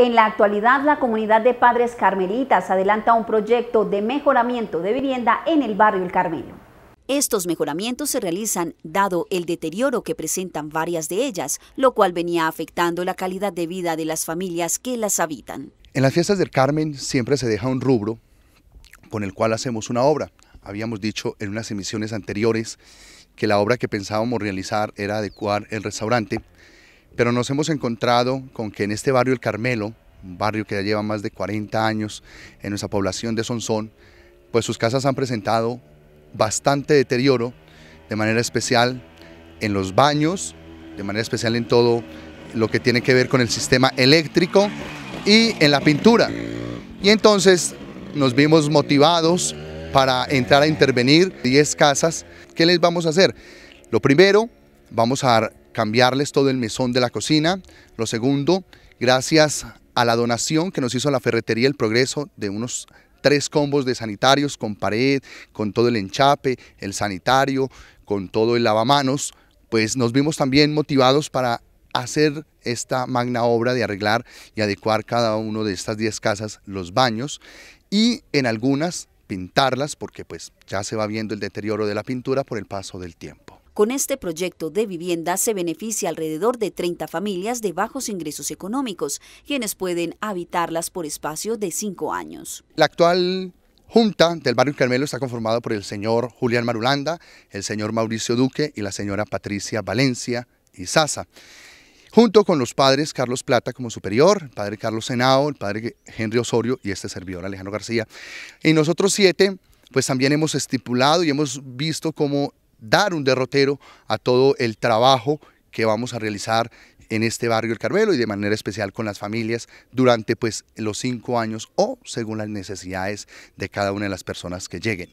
En la actualidad, la comunidad de padres carmelitas adelanta un proyecto de mejoramiento de vivienda en el barrio El Carmelo. Estos mejoramientos se realizan dado el deterioro que presentan varias de ellas, lo cual venía afectando la calidad de vida de las familias que las habitan. En las fiestas del Carmen siempre se deja un rubro con el cual hacemos una obra. Habíamos dicho en unas emisiones anteriores que la obra que pensábamos realizar era adecuar el restaurante, pero nos hemos encontrado con que en este barrio El Carmelo, un barrio que ya lleva más de 40 años en nuestra población de Sonsón, pues sus casas han presentado bastante deterioro, de manera especial en los baños, de manera especial en todo lo que tiene que ver con el sistema eléctrico y en la pintura. Y entonces nos vimos motivados para entrar a intervenir 10 casas. ¿Qué les vamos a hacer? Lo primero, vamos a cambiarles todo el mesón de la cocina. Lo segundo, gracias a la donación que nos hizo la Ferretería El Progreso de unos tres combos de sanitarios con pared, con todo el enchape, el sanitario, con todo el lavamanos, pues nos vimos también motivados para hacer esta magna obra de arreglar y adecuar cada uno de estas 10 casas los baños y en algunas pintarlas porque pues ya se va viendo el deterioro de la pintura por el paso del tiempo. Con este proyecto de vivienda se beneficia alrededor de 30 familias de bajos ingresos económicos, quienes pueden habitarlas por espacio de cinco años. La actual junta del barrio Carmelo está conformada por el señor Julián Marulanda, el señor Mauricio Duque y la señora Patricia Valencia y Sasa junto con los padres Carlos Plata como superior, el padre Carlos Senao, el padre Henry Osorio y este servidor Alejandro García. Y nosotros siete, pues también hemos estipulado y hemos visto cómo dar un derrotero a todo el trabajo que vamos a realizar en este barrio El Carmelo y de manera especial con las familias durante pues los cinco años o según las necesidades de cada una de las personas que lleguen.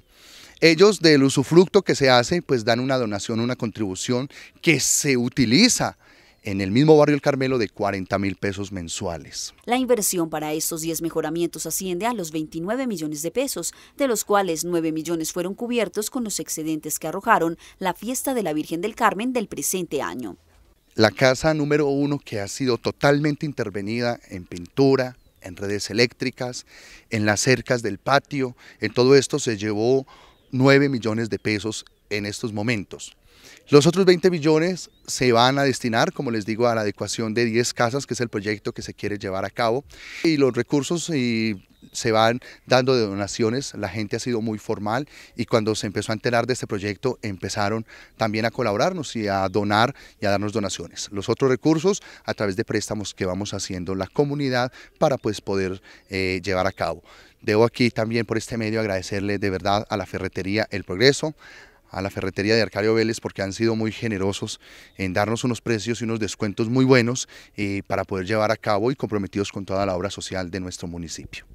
Ellos del usufructo que se hace pues dan una donación, una contribución que se utiliza en el mismo barrio El Carmelo de 40 mil pesos mensuales. La inversión para estos 10 mejoramientos asciende a los 29 millones de pesos, de los cuales 9 millones fueron cubiertos con los excedentes que arrojaron la fiesta de la Virgen del Carmen del presente año. La casa número uno que ha sido totalmente intervenida en pintura, en redes eléctricas, en las cercas del patio, en todo esto se llevó 9 millones de pesos en estos momentos. Los otros 20 millones se van a destinar, como les digo, a la adecuación de 10 casas, que es el proyecto que se quiere llevar a cabo. Y los recursos se van dando de donaciones, la gente ha sido muy formal y cuando se empezó a enterar de este proyecto empezaron también a colaborarnos y a donar y a darnos donaciones. Los otros recursos a través de préstamos que vamos haciendo la comunidad para pues poder eh, llevar a cabo. Debo aquí también por este medio agradecerle de verdad a la Ferretería El Progreso, a la ferretería de Arcario Vélez porque han sido muy generosos en darnos unos precios y unos descuentos muy buenos eh, para poder llevar a cabo y comprometidos con toda la obra social de nuestro municipio.